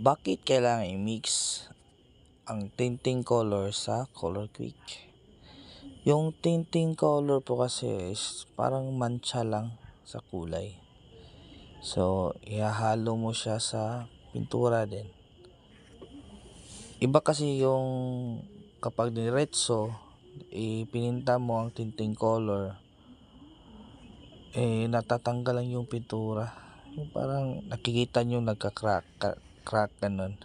Bakit kailangan i-mix ang tinting color sa color quick? Yung tinting color po kasi is parang mancha lang sa kulay. So, ihahalo mo siya sa pintura din. Iba kasi yung kapag diretso, ipininta mo ang tinting color, eh natatanggal lang yung pintura. parang nakikita nyo nagka-crack crack ganun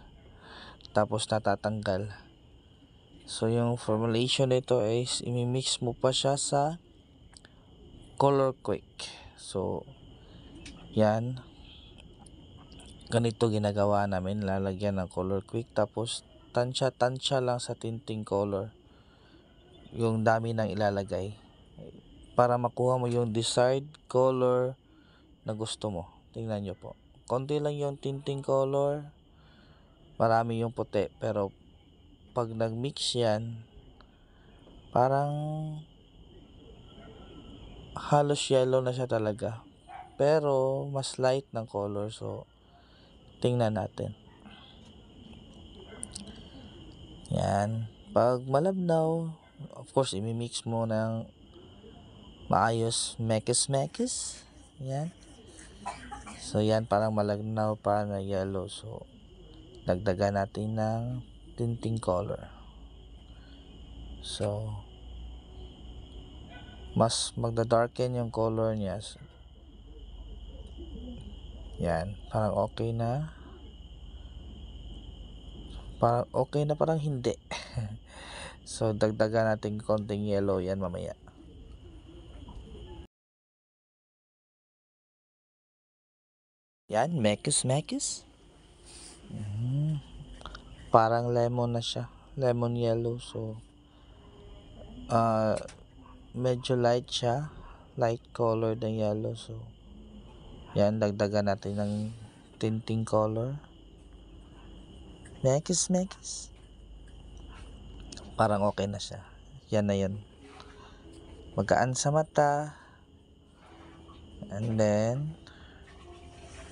tapos natatanggal so yung formulation nito is imimix mo pa siya sa color quick so yan ganito ginagawa namin lalagyan ng color quick tapos tansya tansya lang sa tinting color yung dami nang ilalagay para makuha mo yung desired color na gusto mo. Tingnan nyo po konti lang yung tinting color marami yung puti pero pag nagmix yan parang halos yellow na siya talaga pero mas light ng color so tingnan natin yan pag malabnaw of course imimix mo ng maayos mekis mekis yan So yan parang malagnaw pa na yellow. So dagdagan natin ng tinting color. So mas magda-darken yung color niya. So, yan, parang okay na. Parang okay na parang hindi. so dagdagan natin konting yellow yan mamaya. Yan, mekis mekis. Mm. Parang lemon na siya. Lemon yellow. So, uh, medyo light siya. Light color ng yellow. So, yan, dagdagan natin ng tinting color. Mekis mekis. Parang okay na siya. Yan na yun. Magaan sa mata. And then,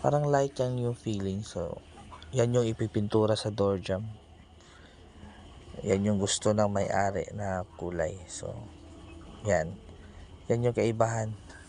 Parang light yung new feeling. So, yan yung ipipintura sa door jam. Yan yung gusto ng may-ari na kulay. So, yan. Yan yung kaibahan.